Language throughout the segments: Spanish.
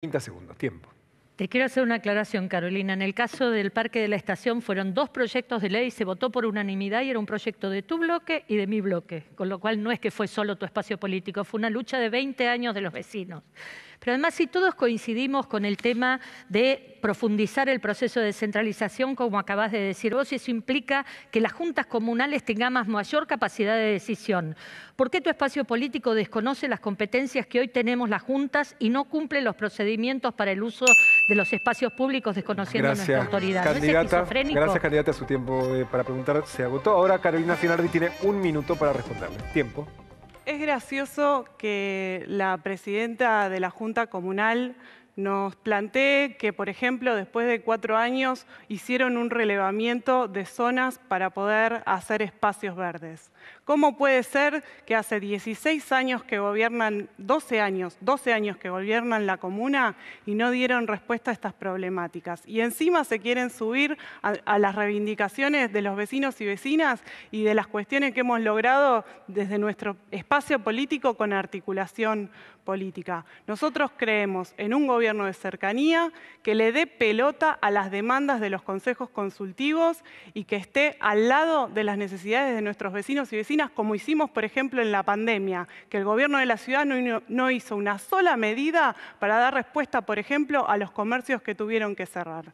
30 segundos, tiempo. Te quiero hacer una aclaración, Carolina. En el caso del Parque de la Estación fueron dos proyectos de ley, se votó por unanimidad y era un proyecto de tu bloque y de mi bloque, con lo cual no es que fue solo tu espacio político, fue una lucha de 20 años de los vecinos. Pero además, si todos coincidimos con el tema de profundizar el proceso de descentralización, como acabas de decir vos, y eso implica que las juntas comunales tengamos mayor capacidad de decisión. ¿Por qué tu espacio político desconoce las competencias que hoy tenemos las juntas y no cumple los procedimientos para el uso de los espacios públicos desconociendo nuestra autoridad? Candidata, Gracias, candidata. Su tiempo eh, para preguntar se agotó. Ahora Carolina Finardi tiene un minuto para responderle. Tiempo es gracioso que la presidenta de la Junta Comunal nos planteé que, por ejemplo, después de cuatro años hicieron un relevamiento de zonas para poder hacer espacios verdes. ¿Cómo puede ser que hace 16 años que gobiernan, 12 años, 12 años que gobiernan la comuna y no dieron respuesta a estas problemáticas? Y encima se quieren subir a, a las reivindicaciones de los vecinos y vecinas y de las cuestiones que hemos logrado desde nuestro espacio político con articulación política. Nosotros creemos en un gobierno de cercanía que le dé pelota a las demandas de los consejos consultivos y que esté al lado de las necesidades de nuestros vecinos y vecinas, como hicimos, por ejemplo, en la pandemia, que el gobierno de la ciudad no, hizo una sola medida para dar respuesta, por ejemplo, a los comercios que tuvieron que cerrar.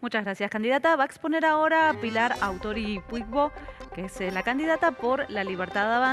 Muchas gracias, candidata. Va a exponer ahora a Pilar Autori Puigbo, que es eh, la candidata por la libertad de avance.